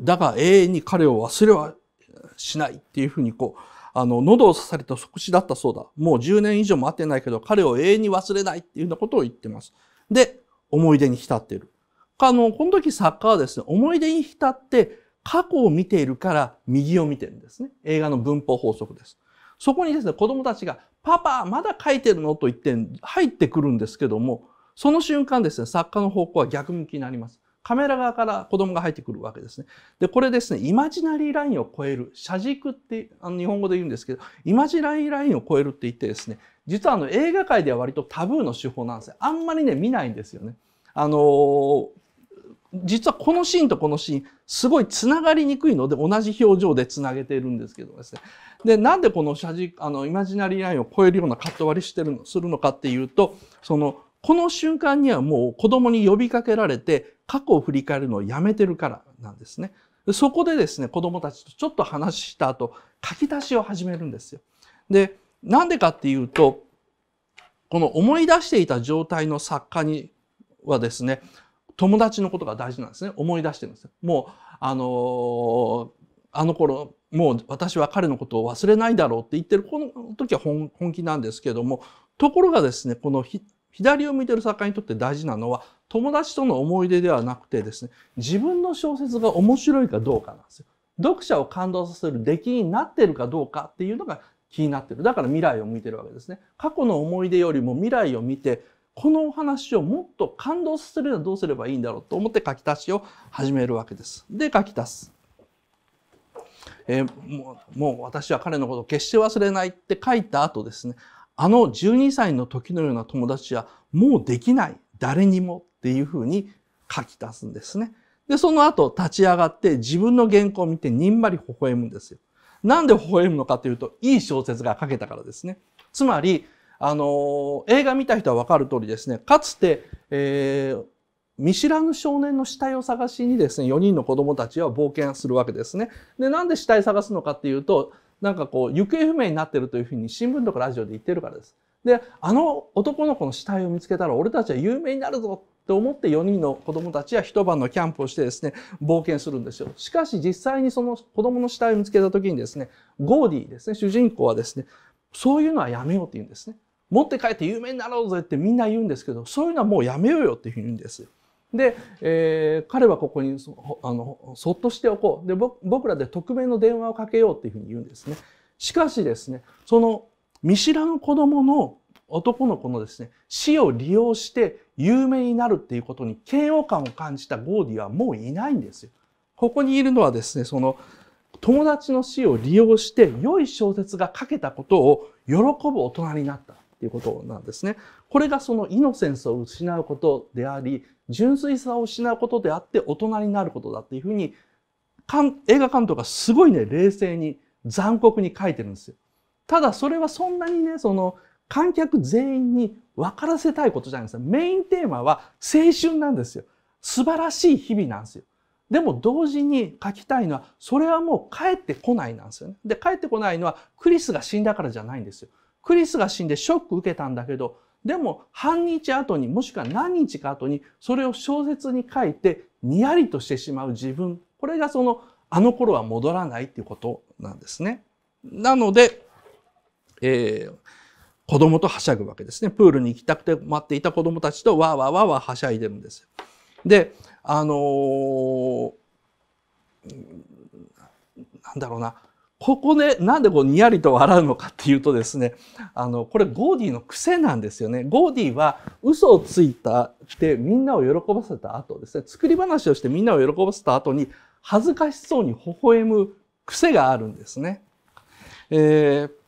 だが永遠に彼を忘れはしないっていうふうにこう、あの、喉を刺された即死だったそうだ。もう10年以上も会ってないけど、彼を永遠に忘れないっていうようなことを言ってます。で、思い出に浸っている。あの、この時作家はですね、思い出に浸って過去を見ているから右を見てるんですね。映画の文法法則です。そこにですね、子供たちが、パパ、まだ書いてるのと言って入ってくるんですけども、その瞬間ですね、作家の方向は逆向きになります。カメラ側から子供が入ってくるわけですね。で、これですね、イマジナリーラインを超える、車軸って、あの、日本語で言うんですけど、イマジナリーラインを超えるって言ってですね、実はあの、映画界では割とタブーの手法なんですよ。あんまりね、見ないんですよね。あのー、実はこのシーンとこのシーン、すごい繋がりにくいので、同じ表情で繋げているんですけどですね。で、なんでこの写軸、あの、イマジナリーラインを超えるようなカット割りしてるの、するのかっていうと、その、この瞬間にはもう子供に呼びかけられて過去を振り返るのをやめてるからなんですね。そこでですね、子供たちとちょっと話した後、書き出しを始めるんですよ。で、なんでかっていうと、この思い出していた状態の作家にはですね、友達のことが大事なんですね。思い出してるんですよ。もう、あのー、あの頃、もう私は彼のことを忘れないだろうって言ってるこの時は本気なんですけども、ところがですね、この左を見てる作家にとって大事なのは友達との思い出ではなくてですね自分の小説が面白いかどうかなんですよ。読者を感動させる出来になってるかどうかっていうのが気になってるだから未来を見てるわけですね。過去の思い出よりも未来を見てこのお話をもっと感動させるにはどうすればいいんだろうと思って書き足しを始めるわけです。で書き足す。えー、もうもう私は彼のことを決して忘れないって書いた後ですねあの12歳の時のような友達はもうできない誰にもっていうふうに書き足すんですね。で、その後立ち上がって自分の原稿を見てにんまり微笑むんですよ。なんで微笑むのかというと、いい小説が書けたからですね。つまり、あの、映画見た人はわかる通りですね、かつて、えー、見知らぬ少年の死体を探しにですね、4人の子供たちは冒険するわけですね。で、なんで死体探すのかっていうと、なんかこう、行方不明になってるというふうに新聞とかラジオで言ってるからです。で、あの男の子の死体を見つけたら俺たちは有名になるぞって思って4人の子供たちは一晩のキャンプをしてですね、冒険するんですよ。しかし実際にその子供の死体を見つけた時にですね、ゴーディですね、主人公はですね、そういうのはやめようって言うんですね。持って帰って有名になろうぜってみんな言うんですけど、そういうのはもうやめようよっていうふうに言うんですよ。で、えー、彼はここにそあのそっとしておこうで僕らで匿名の電話をかけようっていうふうに言うんですね。しかしですねその見知らぬ子供の男の子のですね死を利用して有名になるっていうことに嫌悪感を感じたゴーディはもういないんですよ。ここにいるのはですねその友達の死を利用して良い小説が書けたことを喜ぶ大人になった。っていうことなんですね。これがそのイノセンスを失うことであり、純粋さを失うことであって大人になることだっていうふうに、映画監督がすごいね、冷静に残酷に書いてるんですよ。ただそれはそんなにね、その観客全員に分からせたいことじゃないんですよ。メインテーマは青春なんですよ。素晴らしい日々なんですよ。でも同時に書きたいのは、それはもう帰ってこないなんですよね。で、帰ってこないのはクリスが死んだからじゃないんですよ。クリスが死んでショック受けたんだけど、でも半日後にもしくは何日か後にそれを小説に書いてにやりとしてしまう自分。これがそのあの頃は戻らないっていうことなんですね。なので、えー、子供とはしゃぐわけですね。プールに行きたくて待っていた子供たちとわーわーわーわーはしゃいでるんです。で、あのー、なんだろうな、ここで、なんでこう、にやりと笑うのかっていうとですね、あの、これゴーディの癖なんですよね。ゴーディは嘘をついたってみんなを喜ばせた後ですね、作り話をしてみんなを喜ばせた後に、恥ずかしそうに微笑む癖があるんですね。えー